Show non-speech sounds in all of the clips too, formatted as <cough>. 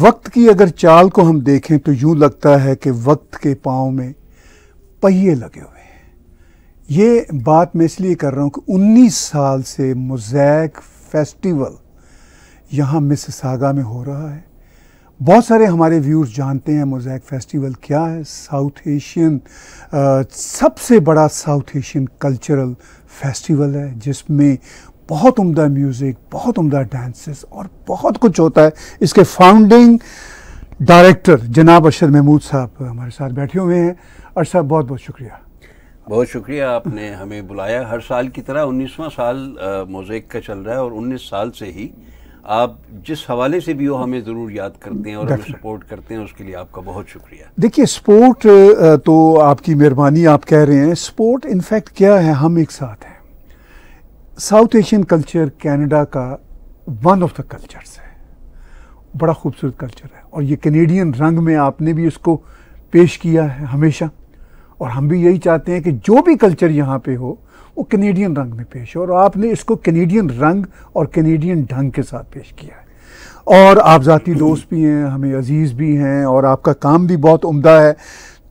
वक्त की अगर चाल को हम देखें तो यूं लगता है कि वक्त के पाँव में पहिए लगे हुए हैं ये बात मैं इसलिए कर रहा हूँ कि 19 साल से मोजैक फेस्टिवल यहाँ मिससागा में हो रहा है बहुत सारे हमारे व्यूर्स जानते हैं मोजैक फेस्टिवल क्या है साउथ एशियन सबसे बड़ा साउथ एशियन कल्चरल फेस्टिवल है जिसमें बहुत उम्दा म्यूज़िक बहुत उम्दा डांसेस और बहुत कुछ होता है इसके फाउंडिंग डायरेक्टर जनाब अरशद महमूद साहब हमारे साथ बैठे हुए हैं और साहब बहुत बहुत शुक्रिया बहुत शुक्रिया आपने हमें बुलाया हर साल की तरह उन्नीसवां साल मोज़ेक का चल रहा है और उन्नीस साल से ही आप जिस हवाले से भी हो हमें ज़रूर याद करते हैं और हमें सपोर्ट करते हैं उसके लिए आपका बहुत शुक्रिया देखिए स्पोर्ट तो आपकी मेहरबानी आप कह रहे हैं स्पोर्ट इनफैक्ट क्या है हम एक साथ हैं साउथ एशियन कल्चर कनाडा का वन ऑफ द कल्चर्स है बड़ा खूबसूरत कल्चर है और ये कैनेडियन रंग में आपने भी इसको पेश किया है हमेशा और हम भी यही चाहते हैं कि जो भी कल्चर यहाँ पे हो वो कैनेडियन रंग में पेश हो और आपने इसको कैनेडियन रंग और कैनेडियन ढंग के साथ पेश किया है और आप ज़ाती दोस्त भी हैं हमें अजीज़ भी हैं और आपका काम भी बहुत उम्दा है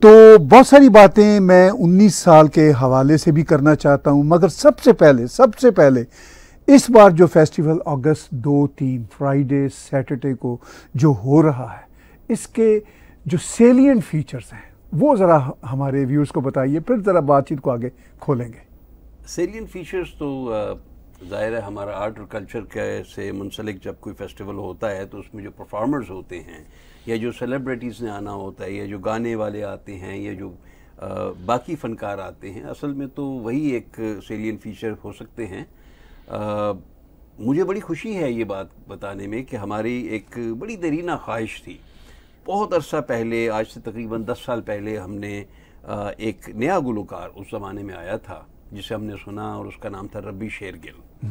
तो बहुत सारी बातें मैं 19 साल के हवाले से भी करना चाहता हूं मगर सबसे पहले सबसे पहले इस बार जो फेस्टिवल अगस्त दो तीन फ्राइडे सैटरडे को जो हो रहा है इसके जो सेलियंट फीचर्स हैं वो ज़रा हमारे व्यूर्स को बताइए फिर ज़रा बातचीत को आगे खोलेंगे सेलियंट फीचर्स तो ज़ाहिर है हमारा आर्ट और कल्चर के से मुंसलिक जब कोई फेस्टिवल होता है तो उसमें जो परफॉर्मर्स होते हैं या जो सेलिब्रिटीज़ ने आना होता है या जो गाने वाले आते हैं या जो आ, बाकी फ़नकार आते हैं असल में तो वही एक सेलियन फीचर हो सकते हैं आ, मुझे बड़ी खुशी है ये बात बताने में कि हमारी एक बड़ी दरीना ख्वाहिश थी बहुत अरसा पहले आज से तकरीबन दस साल पहले हमने आ, एक नया गुलकार उस ज़माने में आया था जिसे हमने सुना और उसका नाम था रबी शेरगिल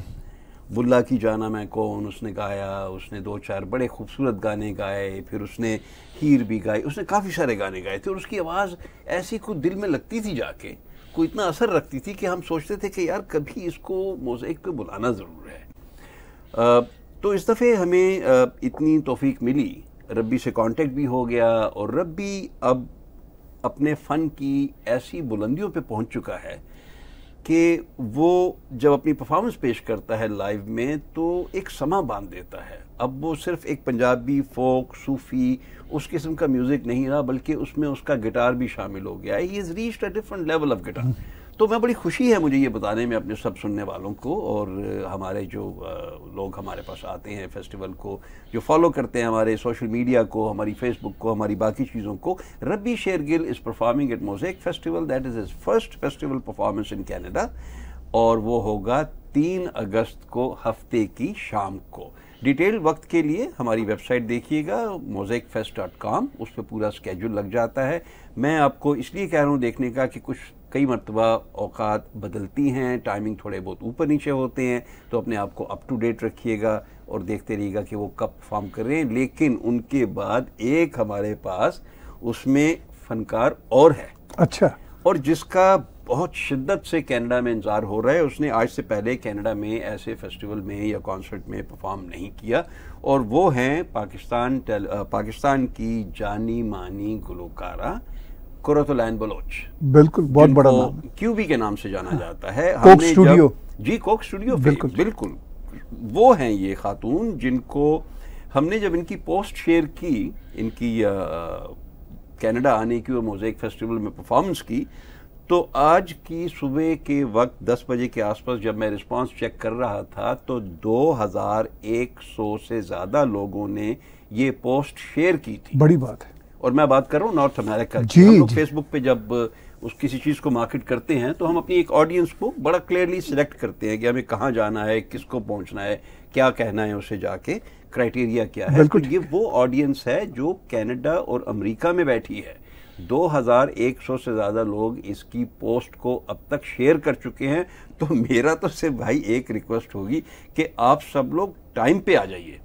बुल्ला की जाना मैं कौन उसने गाया उसने दो चार बड़े खूबसूरत गाने गाए फिर उसने हीर भी गाई उसने काफ़ी सारे गाने गाए थे और उसकी आवाज़ ऐसी कुछ दिल में लगती थी जाके को इतना असर रखती थी कि हम सोचते थे कि यार कभी इसको मोज़ेक पे बुलाना ज़रूर है आ, तो इस दफ़े हमें आ, इतनी तोफीक मिली रब्बी से कांटेक्ट भी हो गया और रब्बी अब अपने फ़न की ऐसी बुलंदियों पे पहुंच चुका है कि वो जब अपनी परफॉर्मेंस पेश करता है लाइव में तो एक समा बांध देता है अब वो सिर्फ एक पंजाबी फोक सूफी उस किस्म का म्यूज़िक नहीं रहा बल्कि उसमें उसका गिटार भी शामिल हो गया है he is reached a different level of guitar तो मैं बड़ी खुशी है मुझे ये बताने में अपने सब सुनने वालों को और हमारे जो लोग हमारे पास आते हैं फेस्टिवल को जो फॉलो करते हैं हमारे सोशल मीडिया को हमारी फेसबुक को हमारी बाकी चीज़ों को Rabbi Shergill is performing at Mosaic festival that is is first festival performance in Canada और वो होगा तीन अगस्त को हफ्ते की शाम को डिटेल वक्त के लिए हमारी वेबसाइट देखिएगा मोजेक फेस्ट डॉट कॉम उस पर पूरा स्केजूल लग जाता है मैं आपको इसलिए कह रहा हूँ देखने का कि कुछ कई मरतबा अवकात बदलती हैं टाइमिंग थोड़े बहुत ऊपर नीचे होते हैं तो अपने आप को अप टू डेट रखिएगा और देखते रहिएगा कि वो कब परफॉर्म कर रहे हैं लेकिन उनके बाद एक हमारे पास उसमें फनकार और है अच्छा और जिसका बहुत शिद्दत से कनाडा में इंतज़ार हो रहा है उसने आज से पहले कनाडा में ऐसे फेस्टिवल में या कॉन्सर्ट में परफॉर्म नहीं किया और वो हैं पाकिस्तान पाकिस्तान की जानी मानी गुलकारा कुरतुलैन बलोच बिल्कुल बहुत बड़ा नाम क्यूबी के नाम से जाना जाता है कोक स्टूडियो जी कोक स्टूडियो बिल्कुल बिल्कुल वो हैं ये खातून जिनको हमने जब इनकी पोस्ट शेयर की इनकी कनाडा आने की और मोजेक फेस्टिवल में परफॉर्मेंस की तो आज की सुबह के वक्त 10 बजे के आसपास जब मैं रिस्पांस चेक कर रहा था तो 2100 से ज़्यादा लोगों ने ये पोस्ट शेयर की थी बड़ी बात है और मैं बात कर रहा हूँ नॉर्थ अमेरिका की हम लोग फेसबुक पे जब उस किसी चीज़ को मार्केट करते हैं तो हम अपनी एक ऑडियंस को बड़ा क्लियरली सिलेक्ट करते हैं कि हमें कहाँ जाना है किसको पहुँचना है क्या कहना है उसे जाके क्राइटेरिया क्या है तो ये वो ऑडियंस है जो कैनेडा और अमरीका में बैठी है 2100 से ज़्यादा लोग इसकी पोस्ट को अब तक शेयर कर चुके हैं तो मेरा तो सिर्फ भाई एक रिक्वेस्ट होगी कि आप सब लोग टाइम पे आ जाइए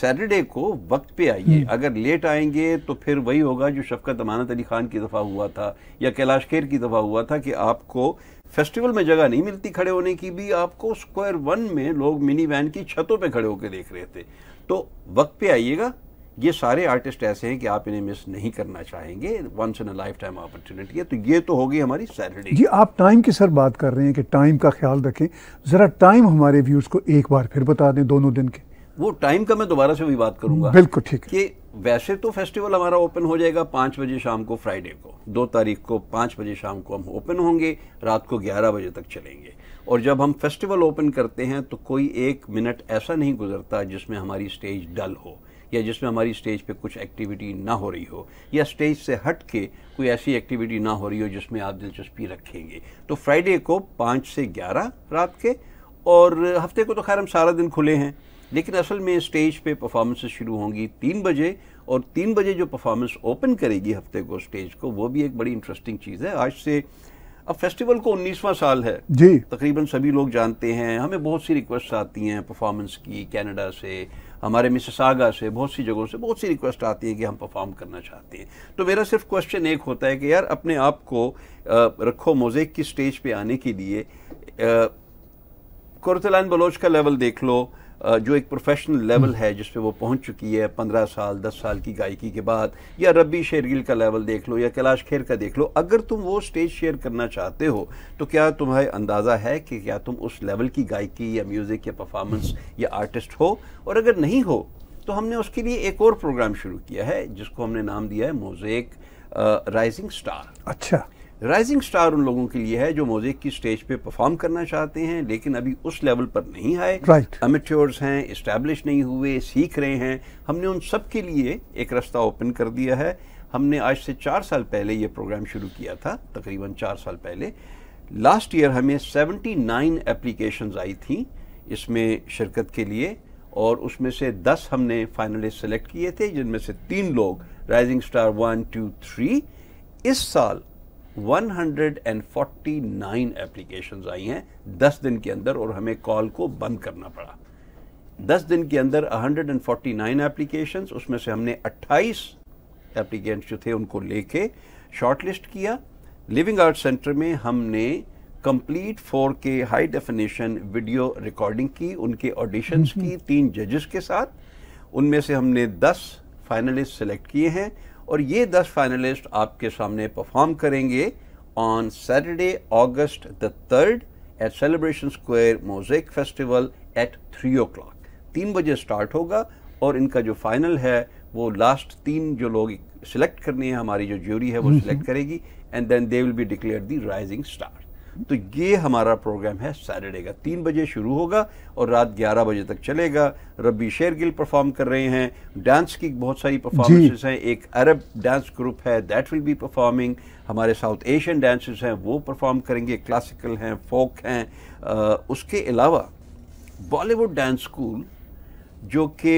सैटरडे को वक्त पे आइए अगर लेट आएंगे तो फिर वही होगा जो शफकत अमानत अली खान की दफ़ा हुआ था या कैलाश खेर की दफ़ा हुआ था कि आपको फेस्टिवल में जगह नहीं मिलती खड़े होने की भी आपको स्क्वायर वन में लोग मिनी वैन की छतों पे खड़े होकर देख रहे थे तो वक्त पे आइएगा ये सारे आर्टिस्ट ऐसे हैं कि आप इन्हें मिस नहीं करना चाहेंगे once in a lifetime opportunity है तो ये तो होगी हमारी सैटरडे जी आप टाइम की सर बात कर रहे हैं कि टाइम का ख्याल रखें ज़रा टाइम हमारे व्यूज़ को एक बार फिर बता दें दोनों दिन के वो टाइम का मैं दोबारा से भी बात करूंगा बिल्कुल ठीक है वैसे तो फेस्टिवल हमारा ओपन हो जाएगा पाँच बजे शाम को फ्राइडे को दो तारीख को पाँच बजे शाम को हम ओपन होंगे रात को ग्यारह बजे तक चलेंगे और जब हम फेस्टिवल ओपन करते हैं तो कोई एक मिनट ऐसा नहीं गुजरता जिसमें हमारी स्टेज डल हो या जिसमें हमारी स्टेज पे कुछ एक्टिविटी ना हो रही हो या स्टेज से हट के कोई ऐसी एक्टिविटी ना हो रही हो जिसमें आप दिलचस्पी रखेंगे तो फ्राइडे को पाँच से ग्यारह रात के और हफ्ते को तो खैर हम सारा दिन खुले हैं लेकिन असल में स्टेज पे परफॉर्मेंस शुरू होंगी तीन बजे और तीन बजे जो परफॉर्मेंस ओपन करेगी हफ्ते को स्टेज को वो भी एक बड़ी इंटरेस्टिंग चीज़ है आज से अब फेस्टिवल को उन्नीसवां साल है जी तकरीबन सभी लोग जानते हैं हमें बहुत सी रिक्वेस्ट आती हैं परफॉर्मेंस की कनाडा से हमारे मिससागा से बहुत सी जगहों से बहुत सी रिक्वेस्ट आती है कि हम परफॉर्म करना चाहते हैं तो मेरा सिर्फ क्वेश्चन एक होता है कि यार अपने आप को रखो मोजेक की स्टेज पे आने के लिए कुरतलान बलोच का लेवल देख लो जो एक प्रोफेशनल हम्म। लेवल है जिस पे वो पहुंच चुकी है पंद्रह साल दस साल की गायकी के बाद या रबी शेरगिल का लेवल देख लो या कैलाश खेर का देख लो अगर तुम वो स्टेज शेयर करना चाहते हो तो क्या तुम्हें अंदाज़ा है कि क्या तुम उस लेवल की गायकी या म्यूज़िक या परफॉर्मेंस या आर्टिस्ट हो और अगर नहीं हो तो हमने उसके लिए एक और प्रोग्राम शुरू किया है जिसको हमने नाम दिया है मोजेक राइजिंग स्टार अच्छा राइजिंग स्टार उन लोगों के लिए है जो मोजिक की स्टेज पे परफॉर्म करना चाहते हैं लेकिन अभी उस लेवल पर नहीं आए राइट right. हैं इस्टेब्लिश नहीं हुए सीख रहे हैं हमने उन सब के लिए एक रास्ता ओपन कर दिया है हमने आज से चार साल पहले ये प्रोग्राम शुरू किया था तकरीबन चार साल पहले लास्ट ईयर हमें 79 नाइन एप्लीकेशन आई थी इसमें शिरकत के लिए और उसमें से 10 हमने फाइनलिस्ट सेलेक्ट किए थे जिनमें से तीन लोग rising star one two three इस साल 149 एप्लीकेशंस आई हैं 10 दिन के अंदर और हमें कॉल को बंद करना पड़ा 10 दिन के अंदर 149 एप्लीकेशंस उसमें से हमने 28 एप्लीकेंट्स जो थे उनको लेके शॉर्टलिस्ट किया लिविंग आर्ट सेंटर में हमने complete 4K high definition video recording की उनके ऑडिशंस की तीन जजेस के साथ उनमें से हमने 10 फाइनलिस्ट सेलेक्ट किए हैं और ये दस फाइनलिस्ट आपके सामने परफॉर्म करेंगे on Saturday August the third at Celebration Square Mosaic festival at three o'clock तीन बजे स्टार्ट होगा और इनका जो फाइनल है वो लास्ट तीन जो लोग सिलेक्ट करने हैं हमारी जो ज्यूरी है वो सिलेक्ट हम्म, हम्म। करेगी and then they will be declare the rising star तो ये हमारा प्रोग्राम है सैटरडे का तीन बजे शुरू होगा और रात ग्यारह बजे तक चलेगा रबी शेरगिल परफॉर्म कर रहे हैं डांस की बहुत सारी परफॉर्मेंसेस हैं एक अरब डांस ग्रुप है दैट विल बी परफॉर्मिंग हमारे साउथ एशियन डांसर्स हैं वो परफॉर्म करेंगे क्लासिकल हैं फोक हैं उसके अलावा बॉलीवुड डांस स्कूल जो कि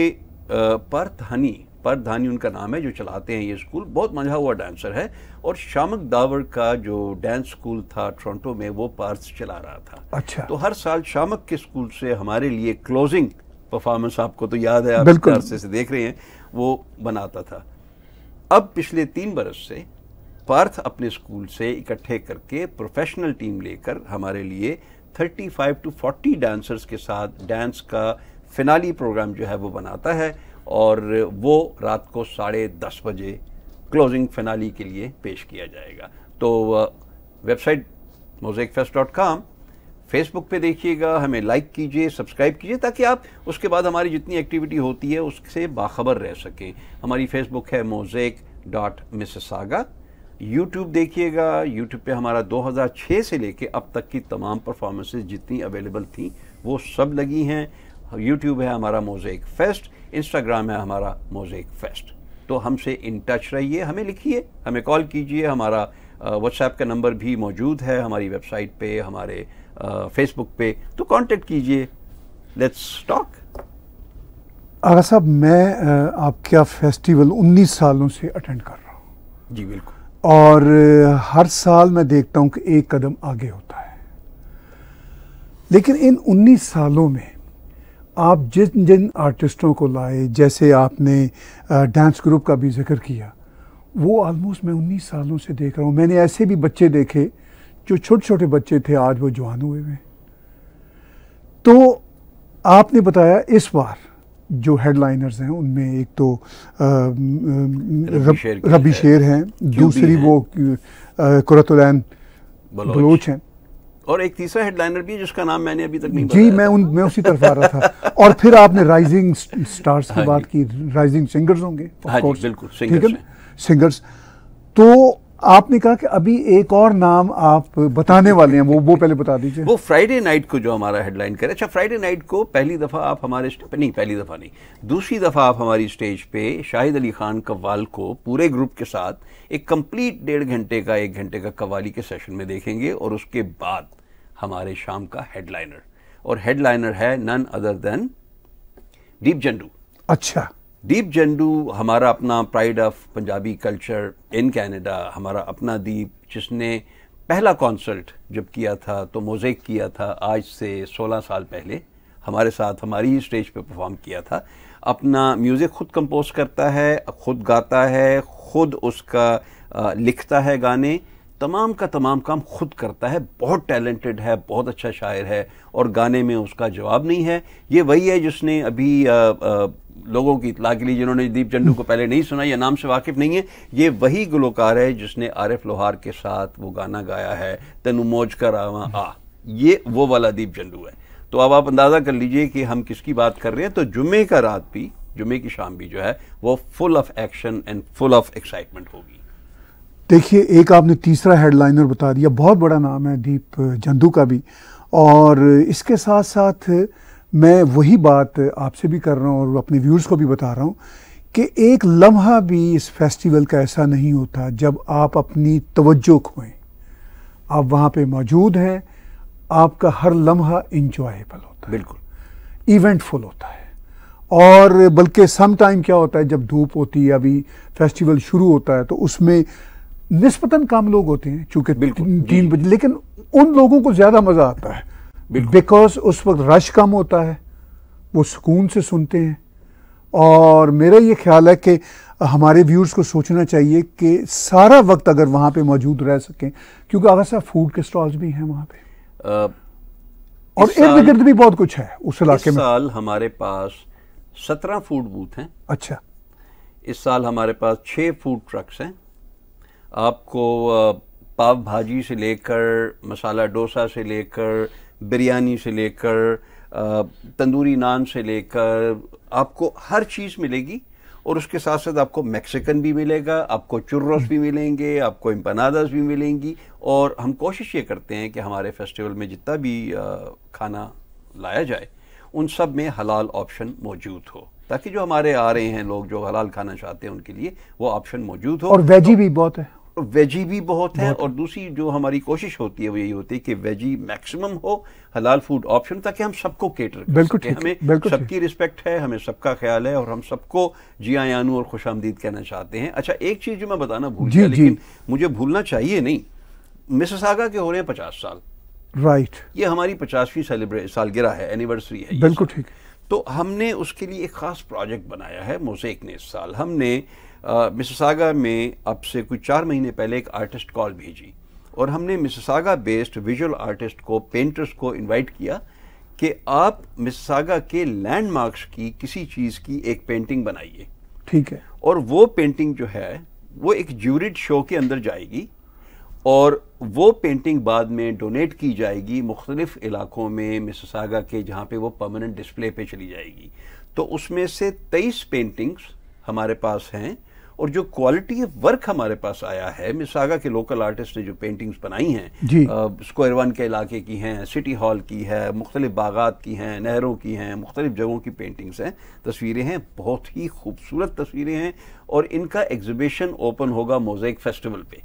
पर्थ हनी परधानी उनका नाम है जो चलाते हैं ये स्कूल बहुत मजा हुआ डांसर है और शामक दावर का जो डांस स्कूल था टोरंटो में वो पार्थ चला रहा था अच्छा तो हर साल शामक के स्कूल से हमारे लिए क्लोजिंग परफॉर्मेंस आपको तो याद है आप से, से देख रहे हैं वो बनाता था अब पिछले तीन बरस से पार्थ अपने स्कूल से इकट्ठे करके प्रोफेशनल टीम लेकर हमारे लिए 35 टू 40 डांसर्स के साथ डांस का फिनाली प्रोग्राम जो है वो बनाता है और वो रात को साढ़े दस बजे क्लोजिंग फिनाली के लिए पेश किया जाएगा तो website Mosaic fest dot com Facebook पे देखिएगा हमें लाइक कीजिए सब्सक्राइब कीजिए ताकि आप उसके बाद हमारी जितनी एक्टिविटी होती है उससे बाखबर रह सकें हमारी फेसबुक है Mosaic dot Mississauga YouTube देखिएगा यूट्यूब पे हमारा 2006 से लेके अब तक की तमाम परफॉर्मेंसेज जितनी अवेलेबल थी वो सब लगी हैं यूट्यूब है हमारा मोजेक फेस्ट इंस्टाग्राम है हमारा मोजेक फेस्ट तो हमसे इन टच रहिए हमें लिखिए हमें कॉल कीजिए हमारा व्हाट्सएप का नंबर भी मौजूद है हमारी वेबसाइट पे हमारे फेसबुक पे तो कांटेक्ट कीजिए लेट्स टॉक आगा साहब मैं आपका फेस्टिवल 19 सालों से अटेंड कर रहा हूँ जी बिल्कुल और हर साल मैं देखता हूँ कि एक कदम आगे होता है लेकिन इन 19 सालों में आप जिन जिन आर्टिस्टों को लाए जैसे आपने डांस ग्रुप का भी जिक्र किया वो आलमोस्ट मैं उन्नीस सालों से देख रहा हूँ मैंने ऐसे भी बच्चे देखे जो छोटे छोटे बच्चे थे आज वो जवान हुए हुए तो आपने बताया इस बार जो हेडलाइनर्स हैं उनमें एक तो रबी शेर हैं दूसरी वो कुरतुलैन बलोच हैं और एक तीसरा हेडलाइनर भी जिसका नाम मैंने अभी तक नहीं जी मैं उन मैं उसी तरफ आ रहा था <laughs> और फिर आपने राइजिंग स्टार्स की हाँ बात की राइजिंग सिंगर्स होंगे हाँ बिल्कुल सिंगर्स सिंगर्स तो आपने कहा कि अभी एक और नाम आप बताने वाले हैं वो वो पहले बता दीजिए वो फ्राइडे नाइट को जो हमारा हेडलाइन करे अच्छा फ्राइडे नाइट को पहली दफ़ा आप हमारे नहीं पहली दफ़ा नहीं दूसरी दफ़ा आप हमारी स्टेज पे शाहिद अली खान कव्वाल को पूरे ग्रुप के साथ एक कंप्लीट डेढ़ घंटे का एक घंटे का कव्वाली के सेशन में देखेंगे और उसके बाद हमारे शाम का हेडलाइनर और हेडलाइनर है none other than Deep Jandu अच्छा दीप जंडू हमारा अपना pride of Punjabi culture in Canada हमारा अपना दीप जिसने पहला कॉन्सर्ट जब किया था तो मोजेक किया था आज से 16 साल पहले हमारे साथ हमारी ही स्टेज पे परफॉर्म किया था अपना म्यूज़िक खुद कंपोज करता है खुद गाता है खुद उसका लिखता है गाने तमाम का तमाम काम खुद करता है बहुत टैलेंटेड है बहुत अच्छा शायर है और गाने में उसका जवाब नहीं है ये वही है जिसने अभी आ, आ, लोगों की इतला के लिए जिन्होंने दीप चंडू को पहले नहीं सुना या नाम से वाकिफ नहीं है ये वही गुलकार है जिसने आरिफ लोहार के साथ वो गाना गाया है तनु मौज कर आवा आ ये वो वाला दीप चंडू है तो अब आप अंदाज़ा कर लीजिए कि हम किसकी बात कर रहे हैं तो जुमे का रात भी जुमे की शाम भी जो है वो full of action and full of excitement होगी देखिए एक आपने तीसरा हेडलाइनर बता दिया बहुत बड़ा नाम है दीप जंदू का भी और इसके साथ साथ मैं वही बात आपसे भी कर रहा हूँ और अपने व्यूर्स को भी बता रहा हूँ कि एक लम्हा भी इस फेस्टिवल का ऐसा नहीं होता जब आप अपनी तवज्जो खोएं आप वहाँ पे मौजूद हैं आपका हर लम्हा इंजॉयबल होता है बिल्कुल इवेंटफुल होता है और बल्कि सम टाइम क्या होता है जब धूप होती है अभी फेस्टिवल शुरू होता है तो उसमें निस्पतन काम लोग होते हैं चूंकि तीन बजे लेकिन उन लोगों को ज्यादा मजा आता है बिकॉज उस वक्त रश कम होता है वो सुकून से सुनते हैं और मेरा ये ख्याल है कि हमारे व्यूर्स को सोचना चाहिए कि सारा वक्त अगर वहाँ पे मौजूद रह सकें क्योंकि अगर सा फूड के स्टॉल्स भी हैं वहाँ पे आ, और इर्द गिर्द भी बहुत कुछ है उस इलाके में साल हमारे पास सत्रह फूड बूथ हैं अच्छा इस साल हमारे पास छः फूड ट्रक्स हैं आपको पाव भाजी से लेकर मसाला डोसा से लेकर बिरयानी से लेकर तंदूरी नान से लेकर आपको हर चीज़ मिलेगी और उसके साथ साथ आपको मैक्सिकन भी मिलेगा आपको चुर्रस भी मिलेंगे आपको इम्पनादास भी मिलेंगी और हम कोशिश ये करते हैं कि हमारे फेस्टिवल में जितना भी खाना लाया जाए उन सब में हलाल ऑप्शन मौजूद हो ताकि जो हमारे आ रहे हैं लोग जो हलाल खाना चाहते हैं उनके लिए वो ऑप्शन मौजूद हो और वेजी तो, भी बहुत है वेजी भी बहुत है और दूसरी जो हमारी कोशिश होती है वो यही होती है कि वेजी मैक्सिमम हो हलाल फूड ऑप्शन ताकि हम सबको केटर बिल्कुल हमें सबकी रिस्पेक्ट है हमें सबका ख्याल है और हम सबको जिया यानू और खुश कहना चाहते हैं अच्छा एक चीज़ जो मैं बताना भूल गया लेकिन मुझे भूलना चाहिए नहीं मिसेस आगा के हो रहे हैं पचास साल राइट ये हमारी पचासवीं सेलिब्रेट सालगिरह है एनिवर्सरी है बिल्कुल ठीक तो हमने उसके लिए एक खास प्रोजेक्ट बनाया है मोसेक ने इस साल हमने सागा में अब से कुछ चार महीने पहले एक आर्टिस्ट कॉल भेजी और हमने मिससागा बेस्ड विजुअल आर्टिस्ट को पेंटर्स को इनवाइट किया कि आप सागा के लैंडमार्क्स की किसी चीज़ की एक पेंटिंग बनाइए ठीक है और वो पेंटिंग जो है वो एक ज्यूरिड शो के अंदर जाएगी और वो पेंटिंग बाद में डोनेट की जाएगी मुख्तलिफ इलाकों में सागा के जहाँ पे वो परमानेंट डिस्प्ले पे चली जाएगी तो उसमें से तेईस पेंटिंग्स हमारे पास हैं और जो क्वालिटी ऑफ वर्क हमारे पास आया है मिसागा के लोकल आर्टिस्ट ने जो पेंटिंग्स बनाई हैं स्क्वायर वन के इलाके की हैं सिटी हॉल की है मुख्तलिफ बागात की हैं नहरों की हैं मुख्तलिफ जगहों की पेंटिंग्स हैं तस्वीरें हैं बहुत ही खूबसूरत तस्वीरें हैं और इनका एग्जिबिशन ओपन होगा मोजैक फेस्टिवल पे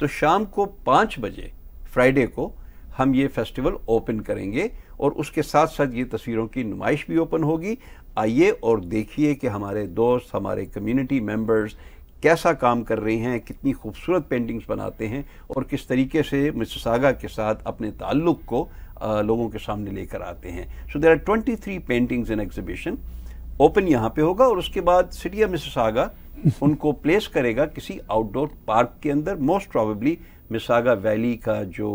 तो शाम को पाँच बजे फ्राइडे को हम ये फेस्टिवल ओपन करेंगे और उसके साथ साथ ये तस्वीरों की नुमाइश भी ओपन होगी आइए और देखिए कि हमारे दोस्त हमारे कम्युनिटी मेम्बर्स कैसा काम कर रहे हैं कितनी खूबसूरत पेंटिंग्स बनाते हैं और किस तरीके से सागा के साथ अपने ताल्लुक़ को आ, लोगों के सामने लेकर आते हैं so there are twenty three paintings in exhibition open यहाँ पे होगा और उसके बाद सिटी ऑफ सागा उनको प्लेस करेगा किसी आउटडोर पार्क के अंदर मोस्ट प्रॉबेबली मिसागा वैली का जो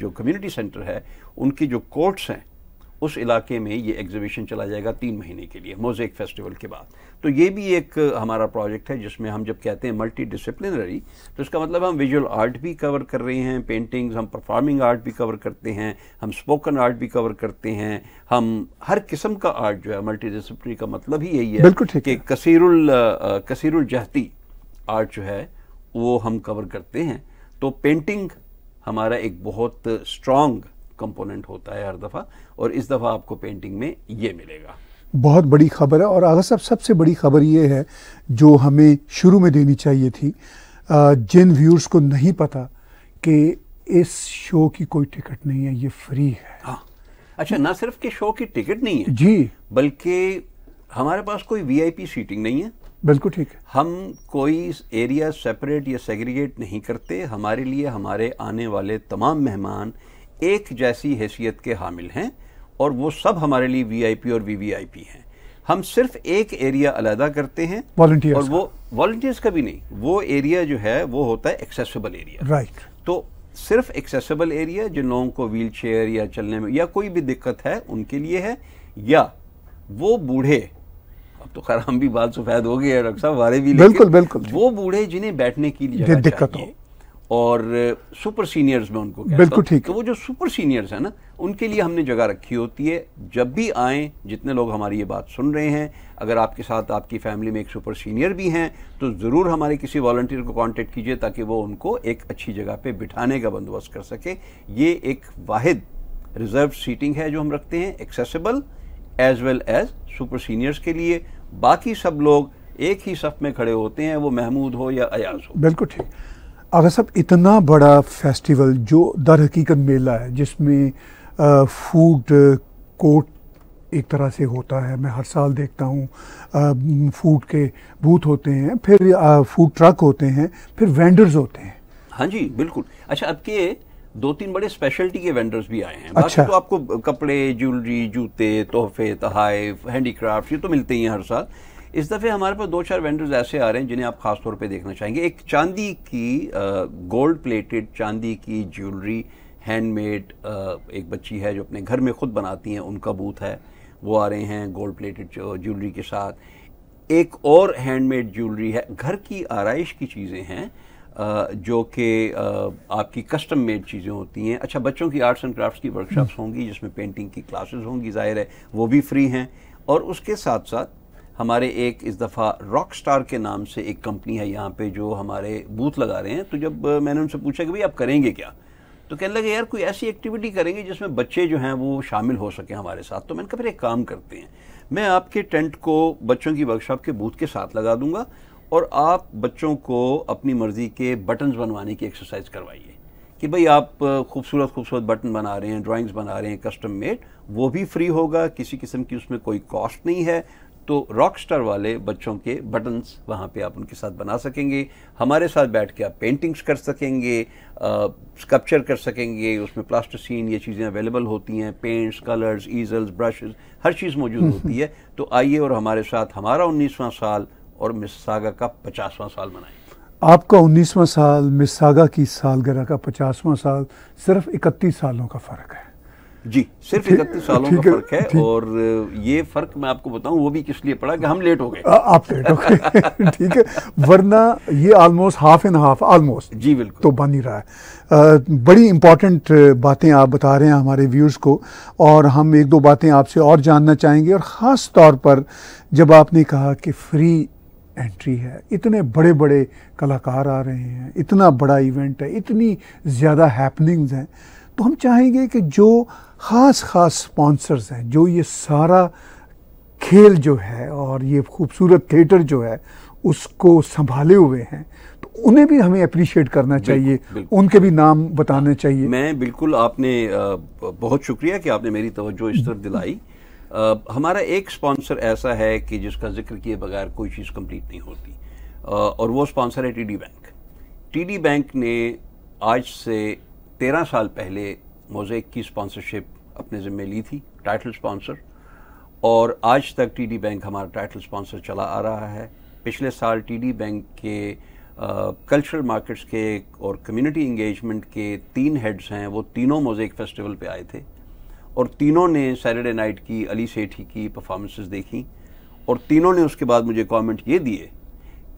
जो कम्युनिटी सेंटर है उनकी जो कोर्ट्स हैं उस इलाके में ये एग्जीबिशन चला जाएगा तीन महीने के लिए मोजेक फेस्टिवल के बाद तो ये भी एक हमारा प्रोजेक्ट है जिसमें हम जब कहते हैं मल्टी डिसिप्लिनरी तो इसका मतलब हम विजुअल आर्ट भी कवर कर रहे हैं पेंटिंग्स हम परफॉर्मिंग आर्ट भी कवर करते हैं हम स्पोकन आर्ट भी कवर करते हैं हम हर किस्म का आर्ट जो है मल्टी डिसिप्लिनरी का मतलब ही यही है कि कसीरुल कसीरुल जहती आर्ट जो है वो हम कवर करते हैं तो पेंटिंग हमारा एक बहुत स्ट्रांग कंपोनेंट होता है हर दफ़ा और इस दफ़ा आपको पेंटिंग में ये मिलेगा बहुत बड़ी खबर है और आगा साहब सबसे बड़ी खबर ये है जो हमें शुरू में देनी चाहिए थी जिन व्यूअर्स को नहीं पता कि इस शो की कोई टिकट नहीं है ये फ्री है हाँ अच्छा ना सिर्फ के शो की टिकट नहीं है जी बल्कि हमारे पास कोई वीआईपी सीटिंग नहीं है बिल्कुल ठीक है हम कोई एरिया सेपरेट या सेग्रीगेट नहीं करते हमारे लिए हमारे आने वाले तमाम मेहमान एक जैसी हैसियत के हामिल हैं और वो सब हमारे लिए वीआईपी और वीवीआईपी हैं हम सिर्फ एक एरिया अलहदा करते हैं वॉल्टियर्स और वो वॉल्टियर्स का भी नहीं वो एरिया जो है वो होता है एक्सेसिबल एरिया राइट right. तो सिर्फ एक्सेसिबल एरिया जिन लोगों को व्हील चेयर या चलने में या कोई भी दिक्कत है उनके लिए है या वो बूढ़े अब तो खराब भी बाल सफेद हो गए डॉक्टर साहब भी बिल्कुल बिल्कुल वो बूढ़े जिन्हें बैठने के लिए दिक्कत हो और सुपर सीनियर्स में उनको बिल्कुल ठीक तो वो जो सुपर सीनियर्स हैं ना उनके लिए हमने जगह रखी होती है जब भी आए जितने लोग हमारी ये बात सुन रहे हैं अगर आपके साथ आपकी फैमिली में एक सुपर सीनियर भी हैं तो ज़रूर हमारे किसी वॉल्टियर को कांटेक्ट कीजिए ताकि वो उनको एक अच्छी जगह पे बिठाने का बंदोबस्त कर सके ये एक वाद रिजर्व सीटिंग है जो हम रखते हैं accessible as well as super seniors के लिए बाकी सब लोग एक ही सफ में खड़े होते हैं वो महमूद हो या अयाज हो बिल्कुल ठीक आगा सब इतना बड़ा फेस्टिवल जो दर हकीकत मेला है जिसमें फूड कोर्ट एक तरह से होता है मैं हर साल देखता हूँ फूड के बूथ होते हैं फिर फूड ट्रक होते हैं फिर वेंडर्स होते हैं हाँ जी बिल्कुल अच्छा अब के दो तीन बड़े स्पेशलिटी के वेंडर्स भी आए हैं अच्छा। तो आपको कपड़े ज्वेलरी जूते तोहफे तहाइफ हैंडीक्राफ्ट ये तो मिलते ही हैं हर साल इस दफ़े हमारे पास दो चार वेंडर्स ऐसे आ रहे हैं जिन्हें आप खास तौर पे देखना चाहेंगे एक चांदी की गोल्ड प्लेटेड चांदी की ज्वेलरी हैंडमेड एक बच्ची है जो अपने घर में खुद बनाती हैं उनका बूथ है वो आ रहे हैं गोल्ड प्लेटेड ज्वेलरी के साथ एक और हैंडमेड ज्वेलरी है घर की आरइश की चीज़ें हैं जो कि आपकी कस्टम मेड चीज़ें होती हैं अच्छा बच्चों की आर्ट्स एंड क्राफ्ट्स की वर्कशॉप्स हम्म। होंगी जिसमें पेंटिंग की क्लासेस होंगी ज़ाहिर है वो भी फ्री हैं और उसके साथ साथ हमारे एक इस दफ़ा रॉक स्टार के नाम से एक कंपनी है यहाँ पे जो हमारे बूथ लगा रहे हैं तो जब मैंने उनसे पूछा कि भाई आप करेंगे क्या तो कहने लगे यार कोई ऐसी एक्टिविटी करेंगे जिसमें बच्चे जो हैं वो शामिल हो सकें हमारे साथ तो मैंने कहा फिर एक काम करते हैं मैं आपके टेंट को बच्चों की वर्कशॉप के बूथ के साथ लगा दूंगा और आप बच्चों को अपनी मर्ज़ी के बटन्स बनवाने की एक्सरसाइज करवाइए कि भाई आप खूबसूरत खूबसूरत बटन बना रहे हैं ड्राइंग्स बना रहे हैं कस्टम मेड वो भी फ्री होगा किसी किस्म की उसमें कोई कॉस्ट नहीं है तो रॉक स्टार वाले बच्चों के बटन्स वहाँ पे आप उनके साथ बना सकेंगे हमारे साथ बैठ के आप पेंटिंग्स कर सकेंगे स्कल्पचर कर सकेंगे उसमें प्लास्टिसीन ये चीज़ें अवेलेबल होती हैं पेंट्स कलर्स ईजल्स ब्रशेस हर चीज़ मौजूद <laughs> होती है तो आइए और हमारे साथ हमारा उन्नीसवां साल और मिस सागा का पचासवां साल मनाएं आपका उन्नीसवां साल मिस सागा की सालगिरह का पचासवां साल सिर्फ इकतीस सालों का फ़र्क है जी सिर्फ इकतीस सालों का फर्क है और ये फर्क मैं आपको बताऊं वो भी किस लिए पड़ा कि हम लेट हो गए आप लेट हो गए <laughs> ठीक है वरना ये almost half and half almost जी बिल्कुल तो बन ही रहा है आ, बड़ी इंपॉर्टेंट बातें आप बता रहे हैं हमारे व्यूर्स को और हम एक दो बातें आपसे और जानना चाहेंगे और ख़ास तौर पर जब आपने कहा कि फ्री एंट्री है इतने बड़े बड़े कलाकार आ रहे हैं इतना बड़ा इवेंट है इतनी ज़्यादा हैपनिंग्स हैं तो हम चाहेंगे कि जो ख़ास ख़ास स्पॉन्सर्स हैं जो ये सारा खेल जो है और ये खूबसूरत थिएटर जो है उसको संभाले हुए हैं तो उन्हें भी हमें अप्रिशिएट करना बिल्कुल, चाहिए बिल्कुल, उनके भी नाम बताने हाँ, चाहिए मैं बिल्कुल आपने बहुत शुक्रिया कि आपने मेरी तवज्जो इस तरफ दिलाई आ, हमारा एक स्पॉन्सर ऐसा है कि जिसका जिक्र किए बगैर कोई चीज़ कंप्लीट नहीं होती आ, और वो स्पॉन्सर है टीडी बैंक टीडी बैंक ने आज से तेरह साल पहले मोजेक की स्पॉन्सरशिप अपने ज़िम्मे ली थी टाइटल स्पॉन्सर और आज तक टीडी बैंक हमारा टाइटल स्पॉन्सर चला आ रहा है पिछले साल टीडी बैंक के कल्चरल मार्केट्स के और कम्युनिटी इंगेजमेंट के तीन हेड्स हैं वो तीनों मोजेक फेस्टिवल पे आए थे और तीनों ने सैटरडे नाइट की अली सेठी की परफॉर्मेंसेस देखी और तीनों ने उसके बाद मुझे कमेंट ये दिए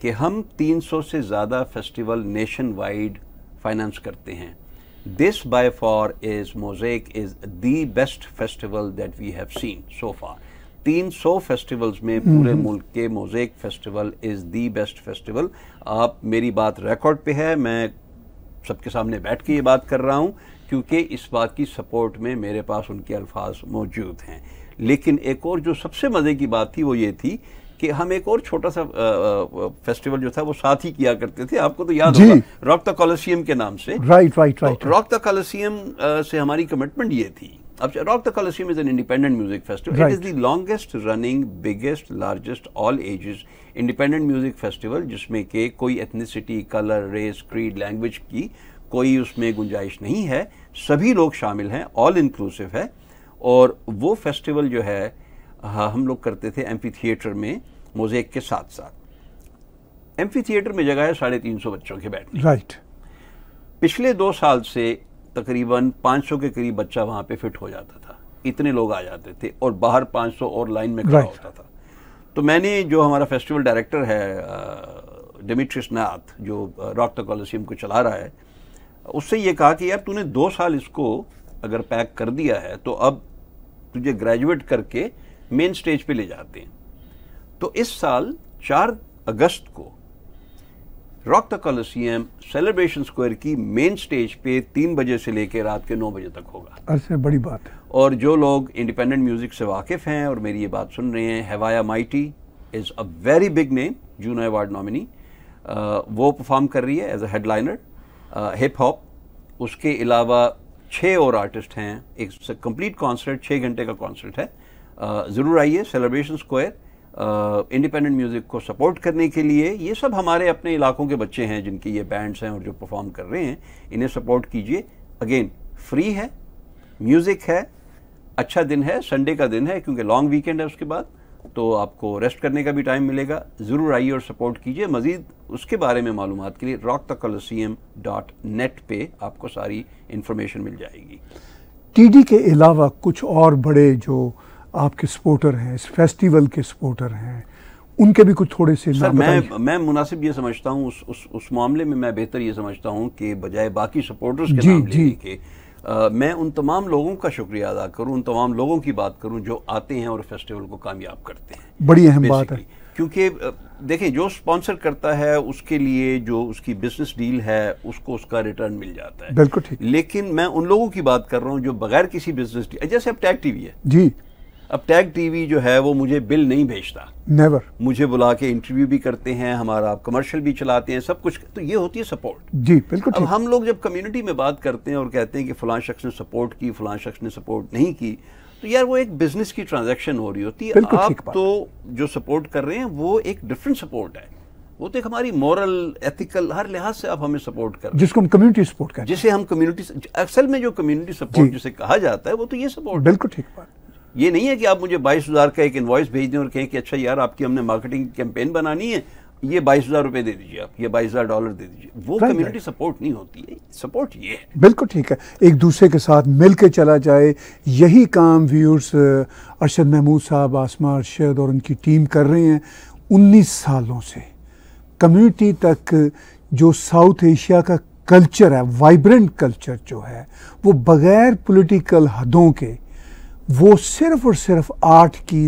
कि हम 300 से ज़्यादा फेस्टिवल नेशन वाइड फाइनेंस करते हैं this by far is Mosaic is the best festival that we have seen so far 300 festivals में पूरे हम्म। मुल्क के Mosaic festival is the best festival आप मेरी बात रिकॉर्ड पे है मैं सबके सामने बैठ के ये बात कर रहा हूँ क्योंकि इस बात की सपोर्ट में मेरे पास उनके अल्फाज मौजूद हैं लेकिन एक और जो सबसे मज़े की बात थी वो ये थी कि हम एक और छोटा सा फेस्टिवल जो था वो साथ ही किया करते थे आपको तो याद होगा रॉक द कॉलोसियम के नाम से right right right rock the Colosseum से हमारी कमिटमेंट ये थी अब rock the Colosseum is an independent music festival it is the longest running biggest largest all ages independent music festival जिसमें कि कोई ethnicity colour race creed language की कोई उसमें गुंजाइश नहीं है सभी लोग शामिल हैं ऑल इंक्लूसिव है और वो फेस्टिवल जो है हाँ, हम लोग करते थे एम थिएटर में मोजेक के साथ साथ एम थिएटर में जगह है साढ़े तीन सौ बच्चों के बैठने राइट right. पिछले दो साल से तकरीबन 500 के करीब बच्चा वहाँ पे फिट हो जाता था इतने लोग आ जाते थे और बाहर 500 और लाइन में खड़ा right. होता था तो मैंने जो हमारा फेस्टिवल डायरेक्टर है डिमिट्रिस नाथ जो रॉक द कॉलोसियम को चला रहा है उससे ये कहा कि यार तूने दो साल इसको अगर पैक कर दिया है तो अब तुझे ग्रेजुएट करके मेन स्टेज पे ले जाते हैं तो इस साल चार अगस्त को rock the Colosseum Celebration Square की मेन स्टेज पे तीन बजे से लेकर रात के नौ बजे तक होगा अच्छा बड़ी बात है और जो लोग इंडिपेंडेंट म्यूजिक से वाकिफ हैं और मेरी ये बात सुन रहे हैं Haviah Mighty is a very big name Juno award nominee वो परफॉर्म कर रही है as a headliner hip hop उसके अलावा छः और आर्टिस्ट हैं एक कंप्लीट कॉन्सर्ट छः घंटे का कॉन्सर्ट है ज़रूर आइए सेलिब्रेशन स्क्वायर इंडिपेंडेंट म्यूज़िक को सपोर्ट करने के लिए ये सब हमारे अपने इलाकों के बच्चे हैं जिनकी ये बैंड्स हैं और जो परफॉर्म कर रहे हैं इन्हें सपोर्ट कीजिए अगेन फ्री है म्यूज़िक है अच्छा दिन है संडे का दिन है क्योंकि लॉन्ग वीकेंड है उसके बाद तो आपको रेस्ट करने का भी टाइम मिलेगा ज़रूर आइए और सपोर्ट कीजिए मज़ीद उसके बारे में मालूम के लिए rock the Colosseum dot net पर आपको सारी इन्फॉर्मेशन मिल जाएगी टी डी के अलावा कुछ और बड़े जो आपके सपोर्टर हैं इस फेस्टिवल के सपोर्टर हैं उनके भी कुछ थोड़े से सर मैं मैं मुनासिब ये समझता हूँ उस उस उस मामले में मैं बेहतर ये समझता हूँ कि बजाय बाकी सपोर्टर्स के जी, नाम जी. लेने के आ, मैं उन तमाम लोगों का शुक्रिया अदा करूं उन तमाम लोगों की बात करूं जो आते हैं और फेस्टिवल को कामयाब करते हैं बड़ी अहम बात है क्योंकि देखें जो स्पॉन्सर करता है उसके लिए जो उसकी बिजनेस डील है उसको उसका रिटर्न मिल जाता है बिल्कुल ठीक लेकिन मैं उन लोगों की बात कर रहा हूं जो बगैर किसी बिजनेस डील जैसे अब टैग टीवी है जी अब टैग टीवी जो है वो मुझे बिल नहीं भेजता नेवर मुझे बुला के इंटरव्यू भी करते हैं हमारा कमर्शियल भी चलाते हैं सब कुछ तो ये होती है सपोर्ट जी बिल्कुल अब हम लोग जब कम्युनिटी में बात करते हैं और कहते हैं कि फलां शख्स ने सपोर्ट की फलां शख्स ने सपोर्ट नहीं की तो यार वो एक बिजनेस की ट्रांजेक्शन हो रही होती है आप तो जो सपोर्ट कर रहे हैं वो एक डिफरेंट सपोर्ट है वो तो एक हमारी मॉरल एथिकल हर लिहाज से आप हमें सपोर्ट कर जिसको हम कम्युनिटी सपोर्ट करें जिसे हम कम्युनिटी असल में जो कम्युनिटी सपोर्ट जिसे कहा जाता है वो तो ये सपोर्ट बिल्कुल ठीक बात ये नहीं है कि आप मुझे बाईस हज़ार का एक इन्वाइस भेज दें और कहें कि अच्छा यार आपकी हमने मार्केटिंग कैंपेन बनानी है ये बाईस हज़ार रुपये दे दीजिए आप ये बाईस हज़ार डॉलर दे दीजिए वो कम्युनिटी सपोर्ट नहीं होती है सपोर्ट ये है बिल्कुल ठीक है एक दूसरे के साथ मिल के चला जाए यही काम व्यूअर्स अरशद महमूद साहब आसमा अरशद और उनकी टीम कर रहे हैं उन्नीस सालों से कम्युनिटी तक जो साउथ एशिया का कल्चर है वाइब्रेंट कल्चर जो है वो बग़ैर पोलिटिकल हदों के वो सिर्फ और सिर्फ आर्ट की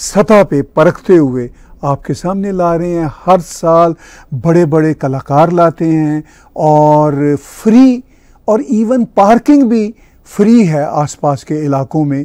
सतह पे परखते हुए आपके सामने ला रहे हैं हर साल बड़े बड़े कलाकार लाते हैं और फ्री और इवन पार्किंग भी फ्री है आसपास के इलाकों में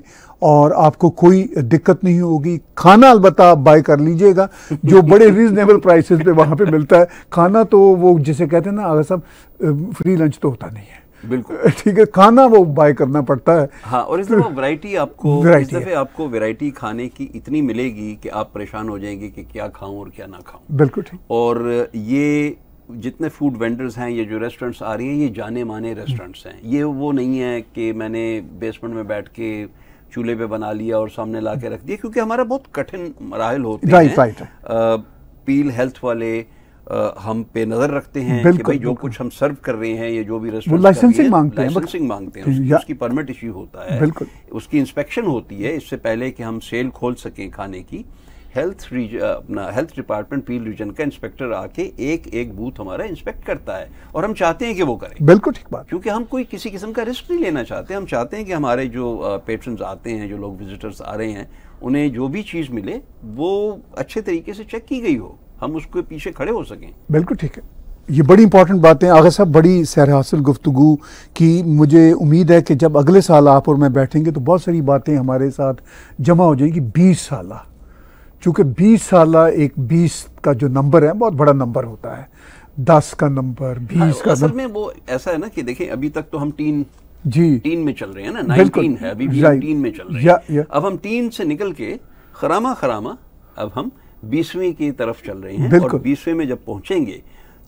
और आपको कोई दिक्कत नहीं होगी खाना अलबत् आप बाय कर लीजिएगा जो बड़े रीजनेबल <laughs> प्राइसेस पे वहाँ पे मिलता है खाना तो वो जिसे कहते हैं ना अगर साहब फ्री लंच तो होता नहीं है बिल्कुल <laughs> ठीक है खाना वो बाय करना पड़ता है हाँ और इस दफ़ा वैरायटी आपको इस दफ़े आपको वैरायटी खाने की इतनी मिलेगी कि आप परेशान हो जाएंगे कि क्या खाऊं और क्या ना खाऊं बिल्कुल ठीक और ये जितने फूड वेंडर्स हैं ये जो रेस्टोरेंट्स आ रही हैं ये जाने माने रेस्टोरेंट्स हैं ये वो नहीं है कि मैंने बेसमेंट में बैठ के चूल्हे पे बना लिया और सामने ला के रख दिया क्योंकि हमारा बहुत कठिन मराहल होते हैं पील हेल्थ वाले हम पे नजर रखते हैं कि भाई जो कुछ हम सर्व कर रहे हैं या जो भी रेस्टोरेंट लाइसेंसिंग मांगते हैं लाइसेंसिंग मतलब मांगते हैं उसकी परमिट इश्यू होता है उसकी इंस्पेक्शन होती है इससे पहले कि हम सेल खोल सकें खाने की हेल्थ अपना हेल्थ डिपार्टमेंट फील्ड रीजन का इंस्पेक्टर आके एक एक बूथ हमारा इंस्पेक्ट करता है और हम चाहते हैं कि वो करें बिल्कुल ठीक बात क्योंकि हम कोई किसी किस्म का रिस्क नहीं लेना चाहते हम चाहते हैं कि हमारे जो पेट्रन आते हैं जो लोग विजिटर्स आ रहे हैं उन्हें जो भी चीज़ मिले वो अच्छे तरीके से चेक की गई हो हम उसके पीछे खड़े हो सकें बिल्कुल ठीक है ये बड़ी इंपॉर्टेंट बातें आगे साहब बड़ी सैर हासिल गुफ्तु की मुझे उम्मीद है कि जब अगले साल आप और मैं बैठेंगे तो बहुत सारी बातें हमारे साथ जमा हो जाएंगी बीस साल चूँकि बीस साल एक बीस का जो नंबर है बहुत बड़ा नंबर होता है दस का नंबर बीस का हाँ, नंबर में वो ऐसा है ना कि देखें अभी तक तो हम तीन जी तीन में चल रहे हैं ना नाइनटीन है अभी भी तीन में चल रहे हैं अब हम तीन से निकल के खरामा खरामा अब हम बीसवीं की तरफ चल रही हैं और बीसवें में जब पहुंचेंगे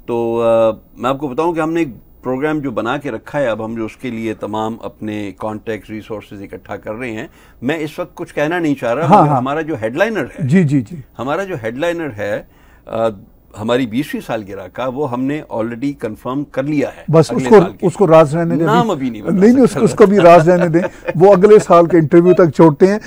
तो आ, मैं आपको बताऊं कि हमने एक प्रोग्राम जो बना के रखा है अब हम जो उसके लिए तमाम अपने कॉन्टेक्ट रिसोर्सेज इकट्ठा कर रहे हैं मैं इस वक्त कुछ कहना नहीं चाह रहा हाँ, हाँ। हमारा जो हेडलाइनर है जी जी जी हमारा जो हेडलाइनर है आ, हमारी बीसवीं साल गिरा का वो हमने ऑलरेडी कंफर्म कर लिया है बस उसको उसको राज रहने दें नाम अभी नहीं नहीं, उसको, उसको भी राज रहने दें वो अगले साल के इंटरव्यू तक छोड़ते हैं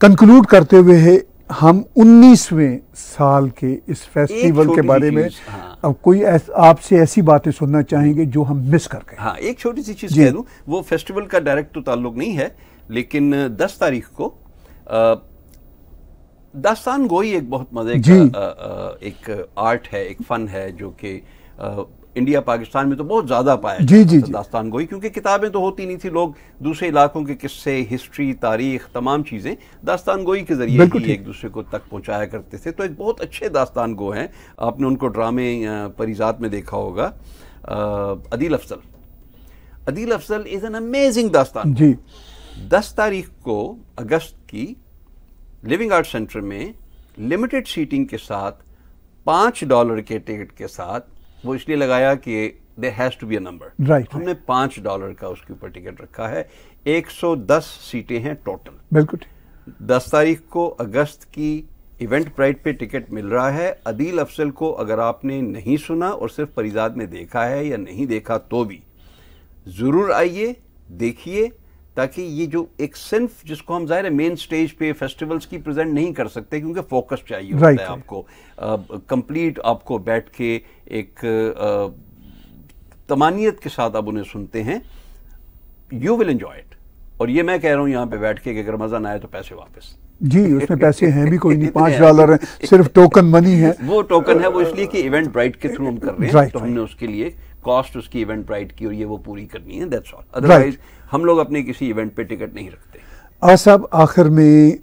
कंक्लूड करते हुए है हम 19वें साल के इस फेस्टिवल के बारे में हाँ। अब कोई आपसे ऐसी बातें सुनना चाहेंगे जो हम मिस कर गए हाँ एक छोटी सी चीज़ कह दूँ वो फेस्टिवल का डायरेक्ट तो ताल्लुक नहीं है लेकिन 10 तारीख को दास्तान गोई एक बहुत मज़े का एक आर्ट है एक फ़न है जो कि इंडिया पाकिस्तान में तो बहुत ज्यादा पाया जी जी, दास्तान गोई क्योंकि किताबें तो होती नहीं थी लोग दूसरे इलाकों के किस्से हिस्ट्री तारीख तमाम चीजें दास्तान गोई के जरिए ही एक दूसरे को तक पहुंचाया करते थे तो एक बहुत अच्छे दास्तान गो हैं आपने उनको ड्रामे परिजात में देखा होगा Adeel Afzal Adeel Afzal is an amazing दास्तान जी दस तारीख को अगस्त की लिविंग आर्ट सेंटर में लिमिटेड सीटिंग के साथ पाँच डॉलर के टिकट के साथ वो इसलिए लगाया कि they has to be a number right हमने पाँच डॉलर का उसके ऊपर टिकट रखा है 110 सीटें हैं टोटल बिल्कुल दस तारीख को अगस्त की इवेंट प्राइड पे टिकट मिल रहा है अदील अफसल को अगर आपने नहीं सुना और सिर्फ परिजाद में देखा है या नहीं देखा तो भी ज़रूर आइए देखिए ताकि ये जो एक सिंफ जिसको हम जाहिर है मेन स्टेज पे फेस्टिवल्स की प्रेजेंट नहीं कर सकते क्योंकि फोकस चाहिए right. होता है आपको कंप्लीट आपको बैठ के एक तमानियत के साथ आप उन्हें सुनते हैं यू विल एंजॉय इट और ये मैं कह रहा हूं यहां पे बैठ के अगर मजा ना आए तो पैसे वापस जी उसमें पैसे हैं भी कोई नहीं पांच डॉलर <laughs> है सिर्फ टोकन मनी है वो टोकन है वो इसलिए कि इवेंट ब्राइट के थ्रू हम कर रहे हैं तो हमने उसके लिए कॉस्ट उसकी इवेंट राइट की और ये वो पूरी करनी है दैट्स ऑल अदरवाइज हम लोग अपने किसी इवेंट पे टिकट नहीं रखते सब आखिर में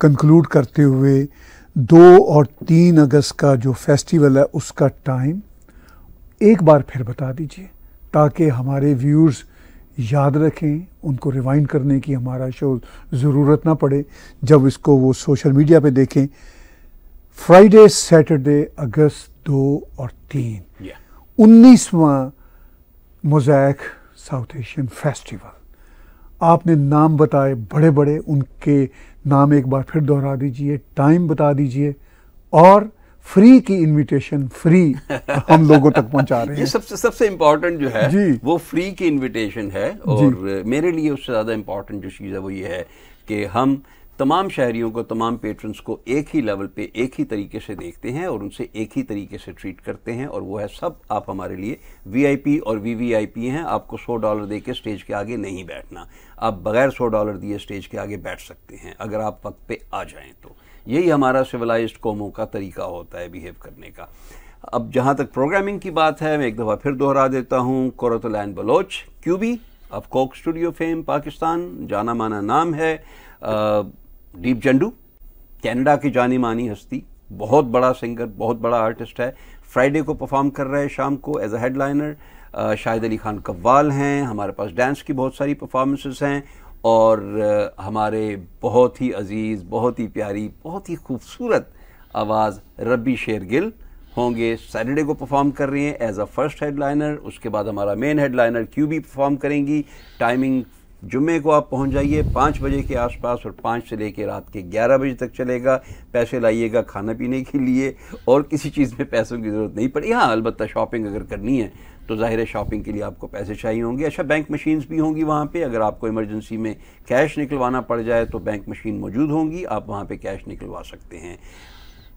कंक्लूड करते हुए दो और तीन अगस्त का जो फेस्टिवल है उसका टाइम एक बार फिर बता दीजिए ताकि हमारे व्यूर्स याद रखें उनको रिवाइंड करने की हमारा शो ज़रूरत ना पड़े जब इसको वो सोशल मीडिया पे देखें फ्राइडे सैटरडे अगस्त दो और तीन उन्नीसवा मोजैक साउथ एशियन फेस्टिवल आपने नाम बताए बड़े बड़े उनके नाम एक बार फिर दोहरा दीजिए टाइम बता दीजिए और फ्री की इनविटेशन फ्री <laughs> हम लोगों तक पहुंचा रहे हैं सबसे सबसे इम्पोर्टेंट जो है जी वो फ्री की इनविटेशन है और मेरे लिए उससे ज़्यादा इम्पोर्टेंट जो चीज़ है वो ये है कि हम तमाम शहरीों को तमाम पेट्रंस को एक ही लेवल पे एक ही तरीके से देखते हैं और उनसे एक ही तरीके से ट्रीट करते हैं और वो है सब आप हमारे लिए वीआईपी और वीवीआईपी हैं आपको सौ डॉलर दे के स्टेज के आगे नहीं बैठना आप बगैर सौ डॉलर दिए स्टेज के आगे बैठ सकते हैं अगर आप वक्त पे आ जाएं तो यही हमारा सिविलाइज्ड कौमों का तरीका होता है बिहेव करने का अब जहाँ तक प्रोग्रामिंग की बात है मैं एक दफ़ा फिर दोहरा देता हूँ कोरतलैन बलोच क्यूबी अब कोक स्टूडियो फेम पाकिस्तान जाना माना नाम है दीप जंडू कैनेडा की जानी मानी हस्ती बहुत बड़ा सिंगर बहुत बड़ा आर्टिस्ट है फ्राइडे को परफॉर्म कर रहे हैं शाम को as a headliner Shahid Ali Khan कव्वाल हैं हमारे पास डांस की बहुत सारी परफॉर्मेंसेस हैं और हमारे बहुत ही अजीज़ बहुत ही प्यारी बहुत ही खूबसूरत आवाज़ रबी शेर गिल होंगे सैटरडे को परफॉर्म कर रही हैं एज अ फर्स्ट हेडलाइनर उसके बाद हमारा मेन हेडलाइनर क्यू भी परफॉर्म करेंगी टाइमिंग जुमे को आप पहुंच जाइए पाँच बजे के आसपास और पाँच से लेकर रात के ग्यारह बजे तक चलेगा पैसे लाइएगा खाना पीने के लिए और किसी चीज़ में पैसों की ज़रूरत नहीं पड़ी हाँ अलबत् शॉपिंग अगर करनी है तो ज़ाहिर है शॉपिंग के लिए आपको पैसे चाहिए होंगे अच्छा बैंक मशीन्स भी होंगी वहाँ पे अगर आपको इमरजेंसी में कैश निकलवाना पड़ जाए तो बैंक मशीन मौजूद होंगी आप वहाँ पे कैश निकलवा सकते हैं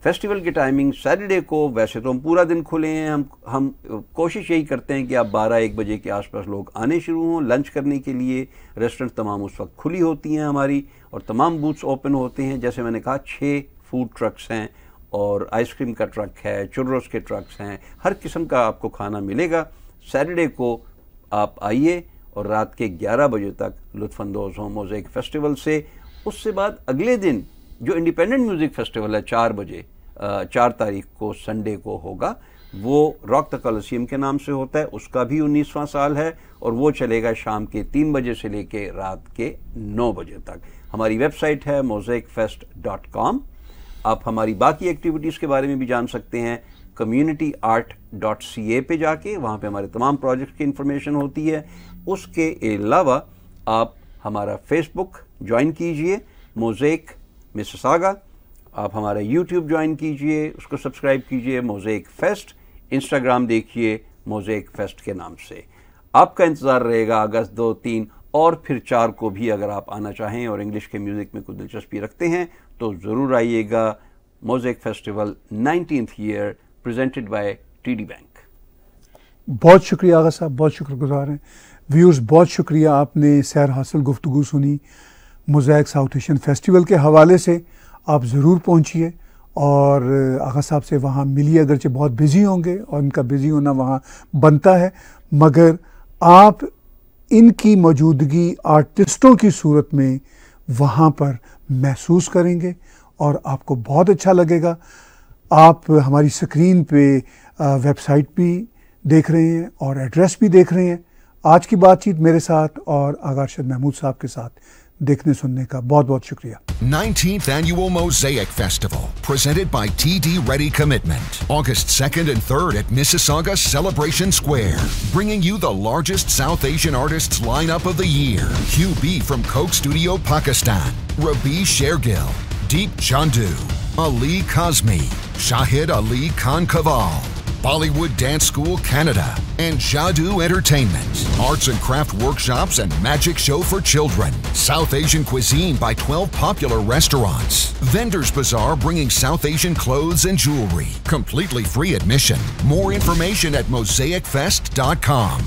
फेस्टिवल की टाइमिंग सैटरडे को वैसे तो हम पूरा दिन खुले हैं हम हम कोशिश यही करते हैं कि आप 12 एक बजे के आसपास लोग आने शुरू हों लंच करने के लिए रेस्टोरेंट तमाम उस वक्त खुली होती हैं हमारी और तमाम बूथ्स ओपन होते हैं जैसे मैंने कहा छः फूड ट्रक्स हैं और आइसक्रीम का ट्रक है चुर्रोस के ट्रक्स हैं हर किस्म का आपको खाना मिलेगा सैटरडे को आप आइए और रात के 11 बजे तक लुफानंदोज़ हों मोज़ेक फेस्टिवल से उससे बाद अगले दिन जो इंडिपेंडेंट म्यूज़िक फेस्टिवल है चार बजे चार तारीख को संडे को होगा वो रॉक तकलसीम के नाम से होता है उसका भी उन्नीसवां साल है और वो चलेगा शाम के तीन बजे से लेके रात के नौ बजे तक हमारी वेबसाइट है मोजेक फेस्ट डॉट कॉम आप हमारी बाकी एक्टिविटीज़ के बारे में भी जान सकते हैं community art dot C A पर जाके वहाँ पर हमारे तमाम प्रोजेक्ट की इन्फॉर्मेशन होती है उसके अलावा आप हमारा फेसबुक ज्वाइन कीजिए मोजेक मिससागा आप हमारा यूट्यूब ज्वाइन कीजिए उसको सब्सक्राइब कीजिए मोज़ेक फेस्ट इंस्टाग्राम देखिए मोज़ेक फेस्ट के नाम से आपका इंतज़ार रहेगा अगस्त दो तीन और फिर चार को भी अगर आप आना चाहें और इंग्लिश के म्यूज़िक में कुछ दिलचस्पी रखते हैं तो ज़रूर आइएगा Mosaic Festival nineteen year presented by T D bank बहुत शुक्रिया आगा साहब बहुत शुक्रगुजार हैं व्यूर्स बहुत शुक्रिया आपने सैर हासिल गुफ्तु सुनी मोज़ैक साउथ एशियन फेस्टिवल के हवाले से आप ज़रूर पहुँचिए और आगा साहब से वहाँ मिलिए अगरचे बहुत बिज़ी होंगे और इनका बिज़ी होना वहाँ बनता है मगर आप इनकी मौजूदगी आर्टिस्टों की सूरत में वहाँ पर महसूस करेंगे और आपको बहुत अच्छा लगेगा आप हमारी स्क्रीन पे वेबसाइट भी देख रहे हैं और एड्रेस भी देख रहे हैं आज की बातचीत मेरे साथ और आगारशद महमूद साहब के साथ देखने सुनने का बहुत बहुत शुक्रिया 19th annual Mosaic Festival, presented by TD Ready Commitment, August 2nd and 3rd at Mississauga Celebration Square, bringing you the largest South Asian artists lineup of the year. QB from Coke Studio Pakistan, Rabi Shergill, Deep Chandu, Ali Kazmi, Shahid Ali Khan Kaval, Bollywood Dance School Canada, and Jadoo Entertainment. Arts and craft workshops and magic show for children. South Asian cuisine by 12 popular restaurants. Vendors Bazaar bringing South Asian clothes and jewelry. Completely free admission. More information at mosaicfest.com.